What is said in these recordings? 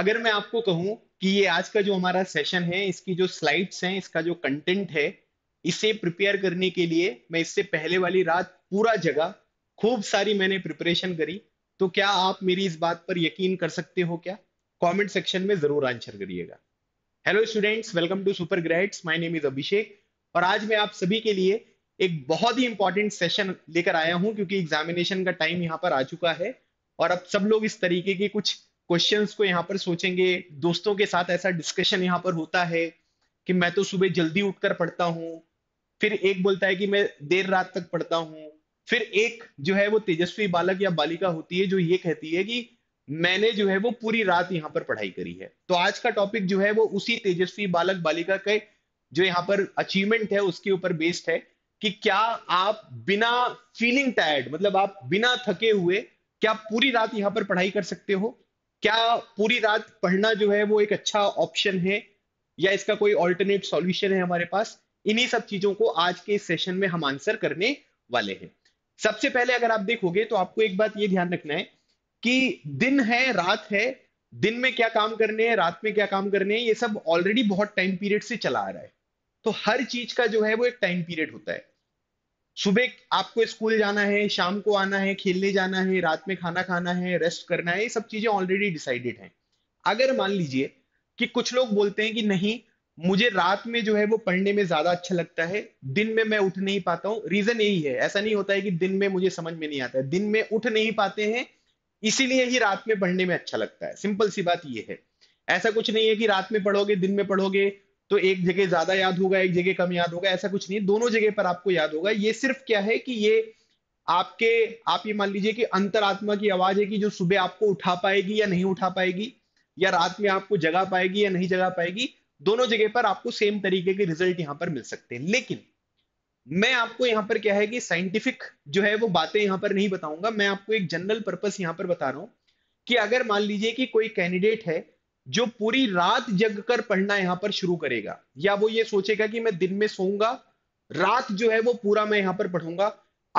अगर मैं आपको कहूं कि ये आज का जो हमारा सेशन है इसकी जो स्लाइड्स हैं इसका जो कंटेंट है इसे प्रिपेयर करने के लिए मैं इससे पहले वाली रात पूरा जगह खूब सारी मैंने प्रिपरेशन करी तो क्या आप मेरी इस बात पर यकीन कर सकते हो क्या कमेंट सेक्शन में जरूर आंसर करिएगा hello students welcome to super greats my name is Abhishek और आज मैं आप सभी के लिए एक बहुत ही इंपॉर्टेंट सेशन लेकर आया हूं क्योंकि एग्जामिनेशन का टाइम यहाँ पर आ चुका है और अब सब लोग इस तरीके की कुछ क्वेश्चंस को यहाँ पर सोचेंगे दोस्तों के साथ ऐसा डिस्कशन यहाँ पर होता है कि मैं तो सुबह जल्दी उठकर पढ़ता हूँ फिर एक बोलता है कि मैं देर रात तक पढ़ता हूँ फिर एक जो है वो तेजस्वी बालक या बालिका होती है जो ये कहती है कि मैंने जो है वो पूरी रात यहाँ पर पढ़ाई करी है तो आज का टॉपिक जो है वो उसी तेजस्वी बालक बालिका के जो यहाँ पर अचीवमेंट है उसके ऊपर बेस्ड है कि क्या आप बिना फीलिंग टायर्ड मतलब आप बिना थके हुए क्या पूरी रात यहाँ पर पढ़ाई कर सकते हो क्या पूरी रात पढ़ना जो है वो एक अच्छा ऑप्शन है या इसका कोई ऑल्टरनेट सॉल्यूशन है हमारे पास इन्हीं सब चीजों को आज के इस सेशन में हम आंसर करने वाले हैं सबसे पहले अगर आप देखोगे तो आपको एक बात ये ध्यान रखना है कि दिन है रात है दिन में क्या काम करने हैं रात में क्या काम करने हैं ये सब ऑलरेडी बहुत टाइम पीरियड से चला आ रहा है तो हर चीज का जो है वो एक टाइम पीरियड होता है सुबह आपको स्कूल जाना है शाम को आना है खेलने जाना है रात में खाना खाना है रेस्ट करना है ये सब चीजें ऑलरेडी डिसाइडेड हैं अगर मान लीजिए कि कुछ लोग बोलते हैं कि नहीं मुझे रात में जो है वो पढ़ने में ज्यादा अच्छा लगता है दिन में मैं उठ नहीं पाता हूँ रीजन यही है ऐसा नहीं होता है कि दिन में मुझे समझ में नहीं आता है दिन में उठ नहीं पाते हैं इसीलिए ही रात में पढ़ने में अच्छा लगता है सिंपल सी बात यह है ऐसा कुछ नहीं है कि रात में पढ़ोगे दिन में पढ़ोगे तो एक जगह ज्यादा याद होगा एक जगह कम याद होगा ऐसा कुछ नहीं दोनों जगह पर आपको याद होगा ये सिर्फ क्या है कि ये आपके आप ये मान लीजिए कि अंतरात्मा की आवाज है कि जो सुबह आपको उठा पाएगी या नहीं उठा पाएगी या रात में आपको जगा पाएगी या नहीं जगा पाएगी दोनों जगह पर आपको सेम तरीके के रिजल्ट यहां पर मिल सकते हैं लेकिन मैं आपको यहां पर क्या है कि साइंटिफिक जो है वो बातें यहां पर नहीं बताऊंगा मैं आपको एक जनरल पर्पस यहां पर बता रहा हूं कि अगर मान लीजिए कि कोई कैंडिडेट है जो पूरी रात जग कर पढ़ना यहां पर शुरू करेगा या वो ये सोचेगा कि मैं दिन में सोऊंगा रात जो है वो पूरा मैं यहां पर पढ़ूंगा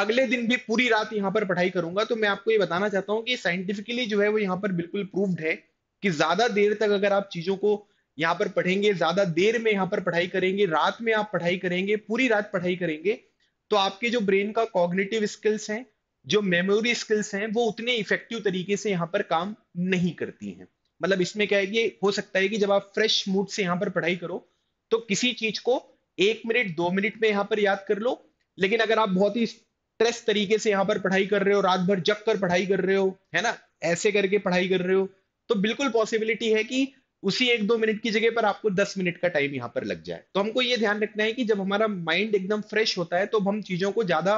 अगले दिन भी पूरी रात यहां पर पढ़ाई करूंगा तो मैं आपको ये बताना चाहता हूं कि साइंटिफिकली जो है वो यहां पर बिल्कुल प्रूव्ड है कि ज्यादा देर तक अगर आप चीजों को यहां पर पढ़ेंगे ज्यादा देर में यहां पर पढ़ाई करेंगे रात में आप पढ़ाई करेंगे पूरी रात पढ़ाई करेंगे तो आपके जो ब्रेन का कॉग्निटिव स्किल्स हैं जो मेमोरी स्किल्स हैं वो उतने इफेक्टिव तरीके से यहाँ पर काम नहीं करती हैं मतलब इसमें क्या है कि हो सकता है कि जब आप फ्रेश मूड से यहाँ पर पढ़ाई करो तो किसी चीज को एक मिनट दो मिनट में यहाँ पर याद कर लो लेकिन अगर आप बहुत ही स्ट्रेस तरीके से यहाँ पर पढ़ाई कर रहे हो रात भर जग कर पढ़ाई कर रहे हो है ना ऐसे करके पढ़ाई कर रहे हो तो बिल्कुल पॉसिबिलिटी है कि उसी एक दो मिनट की जगह पर आपको दस मिनट का टाइम यहाँ पर लग जाए तो हमको ये ध्यान रखना है कि जब हमारा माइंड एकदम फ्रेश होता है तो हम चीजों को ज्यादा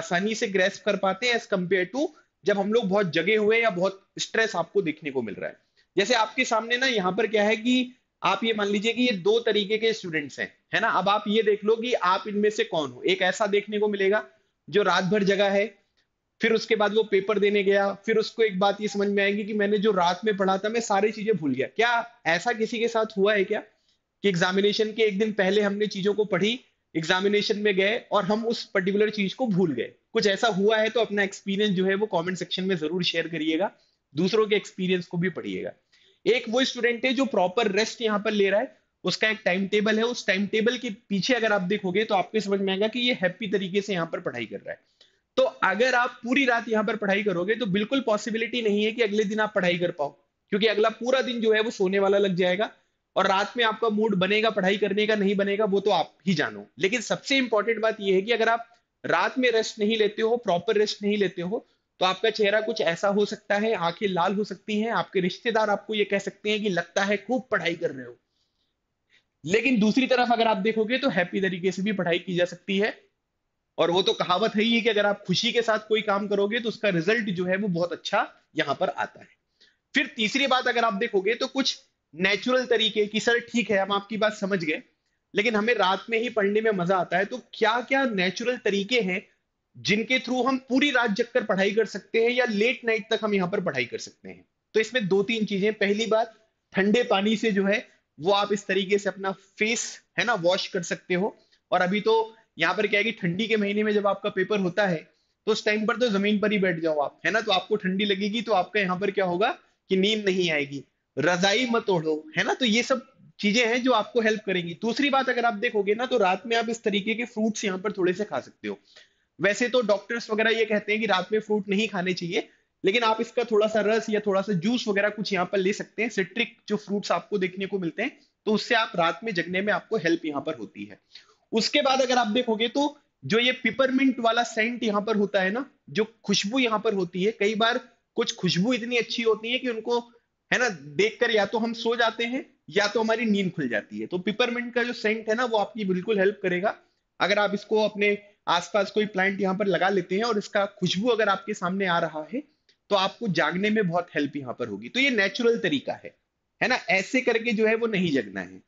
आसानी से ग्रेस्प कर पाते हैं एज कम्पेयर टू जब हम लोग बहुत जगे हुए या बहुत स्ट्रेस आपको देखने को मिल रहा है जैसे आपके सामने ना यहाँ पर क्या है कि आप ये मान लीजिए कि ये दो तरीके के स्टूडेंट्स हैं है ना अब आप ये देख लो कि आप इनमें से कौन हो एक ऐसा देखने को मिलेगा जो रात भर जगह है फिर उसके बाद वो पेपर देने गया फिर उसको एक बात ये समझ में आएगी कि मैंने जो रात में पढ़ा था मैं सारी चीजें भूल गया क्या ऐसा किसी के साथ हुआ है क्या कि एग्जामिनेशन के एक दिन पहले हमने चीजों को पढ़ी एग्जामिनेशन में गए और हम उस पर्टिकुलर चीज को भूल गए कुछ ऐसा हुआ है तो अपना एक्सपीरियंस जो है वो कमेंट सेक्शन में जरूर शेयर करिएगा दूसरों के एक्सपीरियंस को भी पढ़िएगा एक वो स्टूडेंट है जो प्रॉपर रेस्ट यहाँ पर ले रहा है उसका एक टाइम टेबल है उस टाइम टेबल के पीछे अगर आप देखोगे तो आपको समझ में आएगा कि ये हैप्पी तरीके से यहाँ पर पढ़ाई कर रहा है तो अगर आप पूरी रात यहाँ पर पढ़ाई करोगे तो बिल्कुल पॉसिबिलिटी नहीं है कि अगले दिन आप पढ़ाई कर पाओ क्योंकि अगला पूरा दिन जो है वो सोने वाला लग जाएगा और रात में आपका मूड बनेगा पढ़ाई करने का नहीं बनेगा वो तो आप ही जानो लेकिन सबसे इंपॉर्टेंट बात यह है कि अगर आप रात में रेस्ट नहीं लेते हो प्रॉपर रेस्ट नहीं लेते हो तो आपका चेहरा कुछ ऐसा हो सकता है आंखें लाल हो सकती हैं आपके रिश्तेदार आपको ये कह सकते हैं कि लगता है खूब पढ़ाई कर रहे हो लेकिन दूसरी तरफ अगर आप देखोगे तो हैप्पी तरीके से भी पढ़ाई की जा सकती है और वो तो कहावत है ही कि अगर आप खुशी के साथ कोई काम करोगे तो उसका रिजल्ट जो है वो बहुत अच्छा यहां पर आता है फिर तीसरी बात अगर आप देखोगे तो कुछ नेचुरल तरीके की सर ठीक है हम आपकी बात समझ गए लेकिन हमें रात में ही पढ़ने में मजा आता है तो क्या क्या नेचुरल तरीके हैं जिनके थ्रू हम पूरी रात जगकर पढ़ाई कर सकते हैं या लेट नाइट तक हम यहाँ पर पढ़ाई कर सकते हैं तो इसमें दो तीन चीजें पहली बात ठंडे पानी से जो है वो आप इस तरीके से अपना फेस है ना वॉश कर सकते हो और अभी तो यहाँ पर क्या है कि ठंडी के महीने में जब आपका पेपर होता है तो उस टाइम पर तो जमीन पर ही बैठ जाओ आप है ना तो आपको ठंडी लगेगी तो आपका यहाँ पर क्या होगा कि नींद नहीं आएगी रजाई मत ओढ़ो है ना तो ये सब चीजें हैं जो आपको हेल्प करेंगी दूसरी बात अगर आप देखोगे ना तो रात में आप इस तरीके के फ्रूट्स यहाँ पर थोड़े से खा सकते हो वैसे तो डॉक्टर्स वगैरह ये कहते हैं कि रात में फ्रूट नहीं खाने चाहिए लेकिन आप इसका थोड़ा सा रस या थोड़ा सा जूस वगैरह कुछ यहाँ पर ले सकते हैं सिट्रिक जो फ्रूट्स आपको देखने को मिलते हैं तो उससे आप रात में जगने में आपको हेल्प यहाँ पर होती है उसके बाद अगर आप देखोगे तो जो ये पिपरमिंट वाला सेंट यहाँ पर होता है ना जो खुशबू यहाँ पर होती है कई बार कुछ खुशबू इतनी अच्छी होती है कि उनको है ना देखकर या तो हम सो जाते हैं या तो हमारी नींद खुल जाती है तो पिपरमिंट का जो सेंट है ना वो आपकी बिल्कुल हेल्प करेगा अगर आप इसको अपने आसपास कोई प्लांट यहाँ पर लगा लेते हैं और इसका खुशबू अगर आपके सामने आ रहा है तो आपको जागने में बहुत हेल्प यहाँ पर होगी तो ये नेचुरल तरीका है है ना ऐसे करके जो है वो नहीं जगना है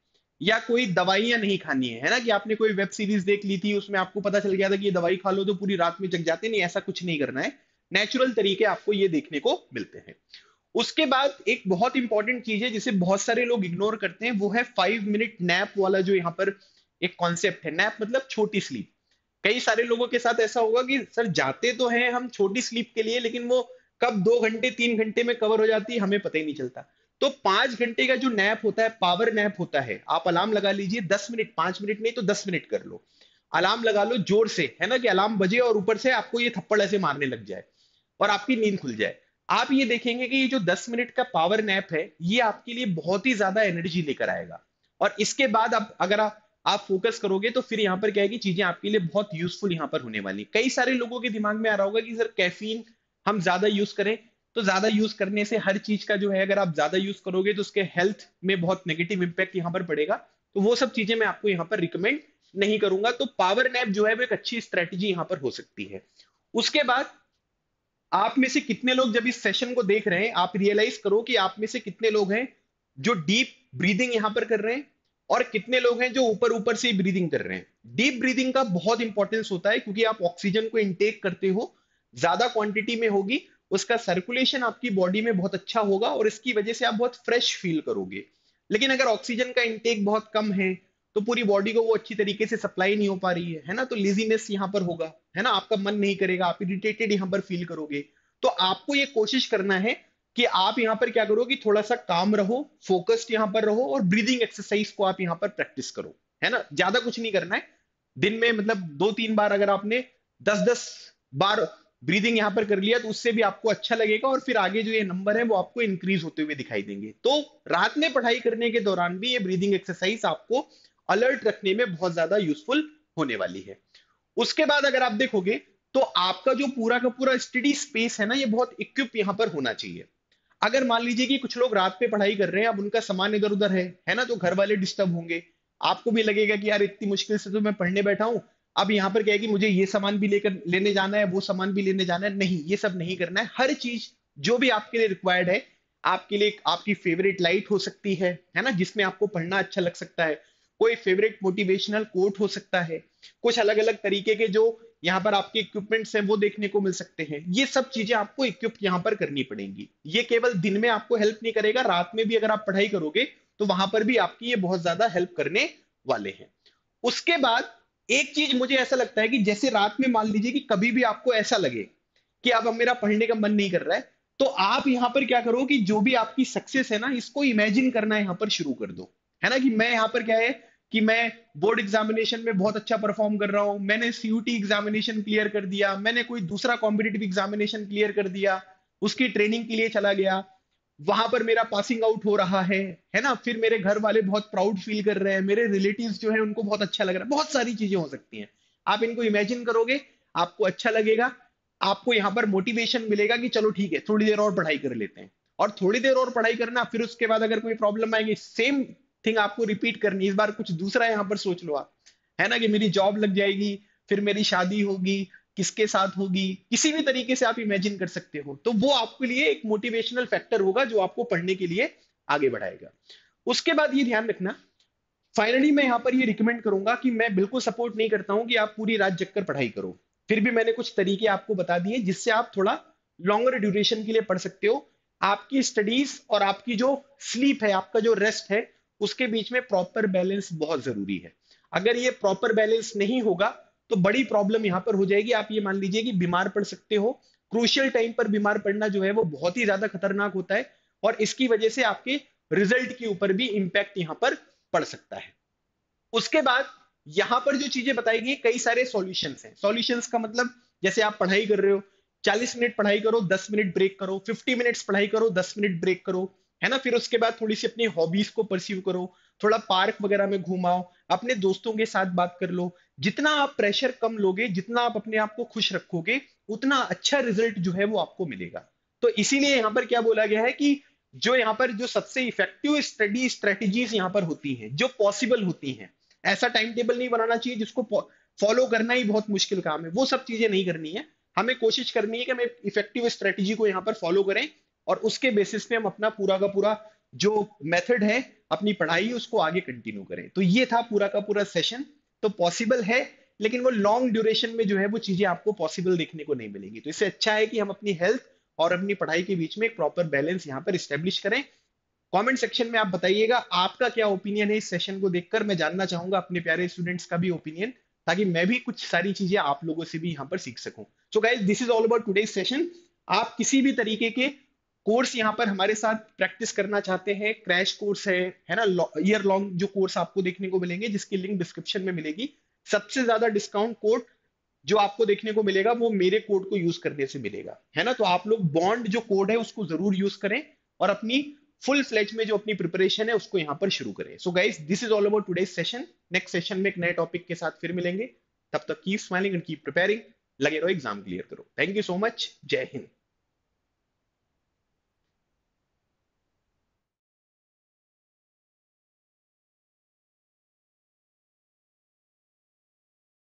या कोई दवाइयां नहीं खानी है है ना कि आपने कोई वेब सीरीज देख ली थी उसमें आपको पता चल गया था कि ये दवाई खा लो तो पूरी रात में जग जाते नहीं ऐसा कुछ नहीं करना है नेचुरल तरीके आपको ये देखने को मिलते हैं उसके बाद एक बहुत इंपॉर्टेंट चीज है जिसे बहुत सारे लोग इग्नोर करते हैं वो है फाइव मिनट नैप वाला जो यहाँ पर एक कॉन्सेप्ट है नैप मतलब छोटी स्लीप कई सारे लोगों के साथ ऐसा होगा कि सर जाते तो हैं हम छोटी स्लीप के लिए लेकिन वो कब दो घंटे तीन घंटे में कवर हो जाती है हमें पता ही नहीं चलता तो पांच घंटे का जो नैप होता है पावर नैप होता है आप अलार्म लगा लीजिए दस मिनट पांच मिनट नहीं तो दस मिनट कर लो अलार्म लगा लो जोर से है ना कि अलार्म बजे और ऊपर से आपको ये थप्पड़ ऐसे मारने लग जाए और आपकी नींद खुल जाए आप ये देखेंगे कि ये जो 10 मिनट का पावर नैप है ये आपके लिए बहुत ही ज्यादा एनर्जी लेकर आएगा और इसके बाद आप अगर आप आप फोकस करोगे तो फिर यहाँ पर क्या है कि चीजें आपके लिए बहुत यूजफुल यहाँ पर होने वाली कई सारे लोगों के दिमाग में आ रहा होगा कि सर कैफीन हम ज्यादा यूज करें तो ज्यादा यूज करने से हर चीज का जो है अगर आप ज्यादा यूज करोगे तो उसके हेल्थ में बहुत नेगेटिव इम्पैक्ट यहाँ पर पड़ेगा तो वो सब चीजें मैं आपको यहाँ पर रिकमेंड नहीं करूंगा तो पावर नैप जो है वो एक अच्छी स्ट्रेटेजी यहाँ पर हो सकती है उसके बाद आप में से कितने लोग जब इस सेशन को देख रहे हैं आप रियलाइज करो कि आप में से कितने लोग हैं जो डीप ब्रीदिंग यहां पर कर रहे हैं और कितने लोग हैं जो ऊपर ऊपर से ब्रीदिंग कर रहे हैं डीप ब्रीदिंग का बहुत इंपॉर्टेंस होता है क्योंकि आप ऑक्सीजन को इनटेक करते हो ज्यादा क्वांटिटी में होगी उसका सर्कुलेशन आपकी बॉडी में बहुत अच्छा होगा और इसकी वजह से आप बहुत फ्रेश फील करोगे लेकिन अगर ऑक्सीजन का इनटेक बहुत कम है तो पूरी बॉडी को वो अच्छी तरीके से सप्लाई नहीं हो पा रही है है ना तो लिजीनेस यहाँ पर होगा है ना आपका मन नहीं करेगा आप इरिटेटेड यहाँ पर फील करोगे तो आपको ये कोशिश करना है कि आप यहां पर क्या करो कि थोड़ा सा काम रहो फोकस्ड यहां पर रहो और ब्रीदिंग एक्सरसाइज को आप यहाँ पर प्रैक्टिस करो है ना ज्यादा कुछ नहीं करना है दिन में मतलब दो तीन बार अगर आपने दस दस बार ब्रीदिंग यहां पर कर लिया तो उससे भी आपको अच्छा लगेगा और फिर आगे जो ये नंबर है वो आपको इंक्रीज होते हुए दिखाई देंगे तो रात में पढ़ाई करने के दौरान भी ये ब्रीदिंग एक्सरसाइज आपको अलर्ट रखने में बहुत ज्यादा यूजफुल होने वाली है उसके बाद अगर आप देखोगे तो आपका जो पूरा का पूरा स्टडी स्पेस है ना ये बहुत इक्विप यहां पर होना चाहिए अगर मान लीजिए कि कुछ लोग रात पे पढ़ाई कर रहे हैं अब उनका सामान इधर उधर है है ना तो घर वाले डिस्टर्ब होंगे आपको भी लगेगा कि यार इतनी मुश्किल से तो मैं पढ़ने बैठा हूँ अब यहाँ पर क्या है कि मुझे ये सामान भी लेकर लेने जाना है वो सामान भी लेने जाना है नहीं ये सब नहीं करना है हर चीज जो भी आपके लिए रिक्वायर्ड है आपके लिए आपकी फेवरेट लाइट हो सकती है है ना जिसमें आपको पढ़ना अच्छा लग सकता है कोई फेवरेट मोटिवेशनल कोट हो सकता है कुछ अलग अलग तरीके के जो यहाँ पर आपके इक्विपमेंट्स हैं वो देखने को मिल सकते हैं ये सब चीजें आपको इक्विप यहाँ पर करनी पड़ेंगी ये केवल दिन में आपको हेल्प नहीं करेगा रात में भी अगर आप पढ़ाई करोगे तो वहां पर भी आपकी ये बहुत ज्यादा हेल्प करने वाले हैं उसके बाद एक चीज मुझे ऐसा लगता है कि जैसे रात में मान लीजिए कि कभी भी आपको ऐसा लगे कि अब मेरा पढ़ने का मन नहीं कर रहा है तो आप यहाँ पर क्या करो कि जो भी आपकी सक्सेस है ना इसको इमेजिन करना यहाँ पर शुरू कर दो है ना कि मैं यहाँ पर क्या है कि मैं बोर्ड एग्जामिनेशन में बहुत अच्छा परफॉर्म कर रहा हूं मैंने सीयूटी एग्जामिनेशन क्लियर कर दिया मैंने कोई दूसरा कॉम्पिटेटिव एग्जामिनेशन क्लियर कर दिया उसकी ट्रेनिंग के लिए चला गया वहां पर मेरा पासिंग आउट हो रहा है है ना फिर मेरे घर वाले बहुत प्राउड फील कर रहे हैं मेरे रिलेटिव जो है उनको बहुत अच्छा लग रहा है बहुत सारी चीजें हो सकती हैं आप इनको इमेजिन करोगे आपको अच्छा लगेगा आपको यहाँ पर मोटिवेशन मिलेगा कि चलो ठीक है थोड़ी देर और पढ़ाई कर लेते हैं और थोड़ी देर और पढ़ाई करना फिर उसके बाद अगर कोई प्रॉब्लम आएगी सेम थिंग आपको रिपीट करनी इस बार कुछ दूसरा यहाँ पर सोच लो आप है ना कि मेरी जॉब लग जाएगी फिर मेरी शादी होगी किसके साथ होगी किसी भी तरीके से आप इमेजिन कर सकते हो तो वो आपके लिए एक मोटिवेशनल फैक्टर होगा जो आपको पढ़ने के लिए आगे बढ़ाएगा उसके बाद ये ध्यान रखना फाइनली मैं यहाँ पर ये रिकमेंड करूंगा कि मैं बिल्कुल सपोर्ट नहीं करता हूँ कि आप पूरी रात जगकर पढ़ाई करो फिर भी मैंने कुछ तरीके आपको बता दिए जिससे आप थोड़ा लॉन्गर ड्यूरेशन के लिए पढ़ सकते हो आपकी स्टडीज और आपकी जो स्लीप है आपका जो रेस्ट है उसके बीच में प्रॉपर बैलेंस बहुत जरूरी है अगर ये प्रॉपर बैलेंस नहीं होगा तो बड़ी प्रॉब्लम यहां पर हो जाएगी आप ये मान लीजिए कि बीमार पड़ सकते हो क्रूशियल टाइम पर बीमार पड़ना जो है वो बहुत ही ज्यादा खतरनाक होता है और इसकी वजह से आपके रिजल्ट के ऊपर भी इंपैक्ट यहां पर पड़ सकता है उसके बाद यहां पर जो चीजें बताई गई कई सारे सॉल्यूशंस हैं सॉल्यूशंस का मतलब जैसे आप पढ़ाई कर रहे हो 40 मिनट पढ़ाई करो 10 मिनट ब्रेक करो 50 मिनट्स पढ़ाई करो 10 मिनट ब्रेक करो है ना फिर उसके बाद थोड़ी सी अपनी हॉबीज को परस्यू करो थोड़ा पार्क वगैरह में घुमाओ अपने दोस्तों के साथ बात कर लो जितना आप प्रेशर कम लोगे जितना आप अपने आप को खुश रखोगे उतना अच्छा रिजल्ट जो है वो आपको मिलेगा तो इसीलिए यहाँ पर क्या बोला गया है कि जो यहाँ पर जो सबसे इफेक्टिव स्टडी स्ट्रेटेजीज यहाँ पर होती हैं जो पॉसिबल होती हैं ऐसा टाइम टेबल नहीं बनाना चाहिए जिसको फॉलो करना ही बहुत मुश्किल काम है वो सब चीजें नहीं करनी है हमें कोशिश करनी है कि हम इफेक्टिव स्ट्रेटेजी को यहाँ पर फॉलो करें और उसके बेसिस पे हम अपना पूरा का पूरा जो मेथड है अपनी पढ़ाई उसको आगे कंटिन्यू करें तो ये था पूरा का पूरा सेशन तो पॉसिबल है लेकिन वो लॉन्ग ड्यूरेशन में जो है वो चीजें आपको पॉसिबल देखने को नहीं मिलेंगी तो इससे अच्छा है कि हम अपनी हेल्थ और अपनी पढ़ाई के बीच में एक प्रॉपर बैलेंस यहाँ पर स्टेब्लिश करें कमेंट सेक्शन में आप बताइएगा आपका क्या ओपिनियन है इस सेशन को देखकर मैं जानना चाहूंगा अपने प्यारे स्टूडेंट्स का भी ओपिनियन ताकि मैं भी कुछ सारी चीजें आप लोगों से भी यहाँ पर सीख सकूं so guys this is all about today session आप किसी भी तरीके के कोर्स यहाँ पर हमारे साथ प्रैक्टिस करना चाहते हैं क्रैश कोर्स है है ना ईयर लॉन्ग जो कोर्स आपको देखने को मिलेंगे जिसकी लिंक डिस्क्रिप्शन में मिलेगी सबसे ज्यादा डिस्काउंट कोड जो आपको देखने को मिलेगा वो मेरे कोड को यूज करने से मिलेगा है ना तो आप लोग बॉन्ड जो कोड है उसको जरूर यूज करें और अपनी फुल फ्लेज में जो अपनी प्रिपरेशन है उसको यहाँ पर शुरू करें so guys this is all about today's session next session में एक नए टॉपिक के साथ फिर मिलेंगे तब तक keep smiling and keep preparing लगे रहो एग्जाम क्लियर करो थैंक यू सो मच जय हिंद